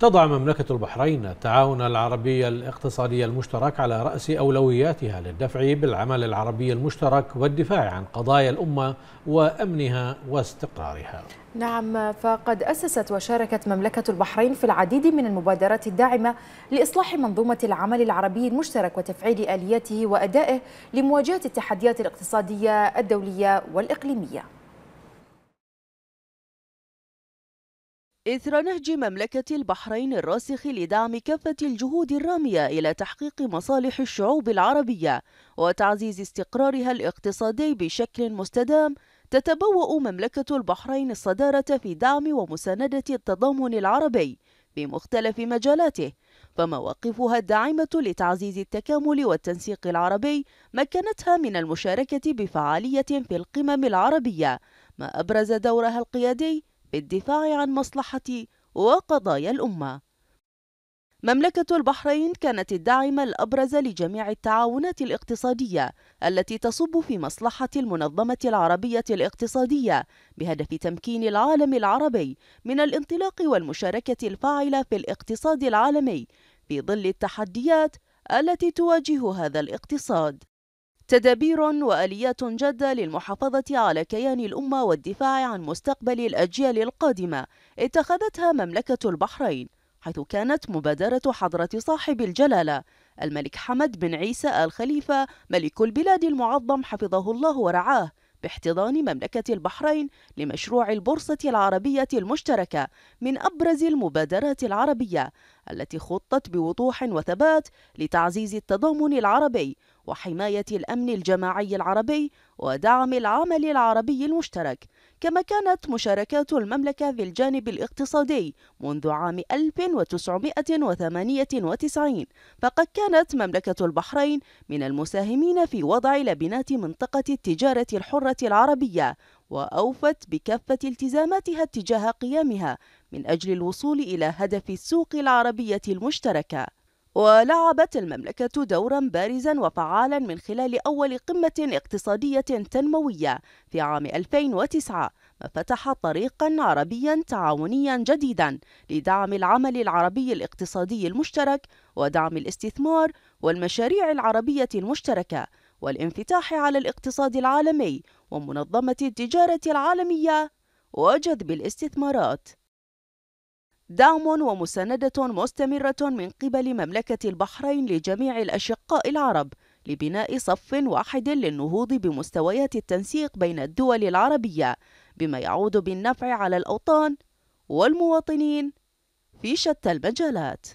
تضع مملكة البحرين التعاون العربي الاقتصادي المشترك على رأس أولوياتها للدفع بالعمل العربي المشترك والدفاع عن قضايا الأمة وأمنها واستقرارها نعم فقد أسست وشاركت مملكة البحرين في العديد من المبادرات الداعمة لإصلاح منظومة العمل العربي المشترك وتفعيل آلياته وأدائه لمواجهة التحديات الاقتصادية الدولية والإقليمية إثر نهج مملكة البحرين الراسخ لدعم كافة الجهود الرامية إلى تحقيق مصالح الشعوب العربية وتعزيز استقرارها الاقتصادي بشكل مستدام تتبوأ مملكة البحرين الصدارة في دعم ومساندة التضامن العربي في مختلف مجالاته فمواقفها الداعمة لتعزيز التكامل والتنسيق العربي مكنتها من المشاركة بفعالية في القمم العربية ما أبرز دورها القيادي بالدفاع عن مصلحة وقضايا الأمة. مملكة البحرين كانت الداعمة الأبرز لجميع التعاونات الاقتصادية التي تصب في مصلحة المنظمة العربية الاقتصادية بهدف تمكين العالم العربي من الانطلاق والمشاركة الفاعلة في الاقتصاد العالمي في ظل التحديات التي تواجه هذا الاقتصاد. تدابير وآليات جادة للمحافظة على كيان الأمة والدفاع عن مستقبل الأجيال القادمة اتخذتها مملكة البحرين حيث كانت مبادرة حضرة صاحب الجلالة الملك حمد بن عيسى آل خليفة ملك البلاد المعظم حفظه الله ورعاه باحتضان مملكة البحرين لمشروع البورصة العربية المشتركة من أبرز المبادرات العربية التي خطت بوضوح وثبات لتعزيز التضامن العربي وحماية الأمن الجماعي العربي ودعم العمل العربي المشترك كما كانت مشاركات المملكة في الجانب الاقتصادي منذ عام 1998 فقد كانت مملكة البحرين من المساهمين في وضع لبنات منطقة التجارة الحرة العربية وأوفت بكافة التزاماتها اتجاه قيامها من أجل الوصول إلى هدف السوق العربية المشتركة ولعبت المملكة دورا بارزا وفعالا من خلال أول قمة اقتصادية تنموية في عام 2009 ما فتح طريقا عربيا تعاونيا جديدا لدعم العمل العربي الاقتصادي المشترك ودعم الاستثمار والمشاريع العربية المشتركة والانفتاح على الاقتصاد العالمي ومنظمة التجارة العالمية وجذب الاستثمارات دعم ومساندة مستمرة من قبل مملكة البحرين لجميع الأشقاء العرب لبناء صف واحد للنهوض بمستويات التنسيق بين الدول العربية بما يعود بالنفع على الأوطان والمواطنين في شتى المجالات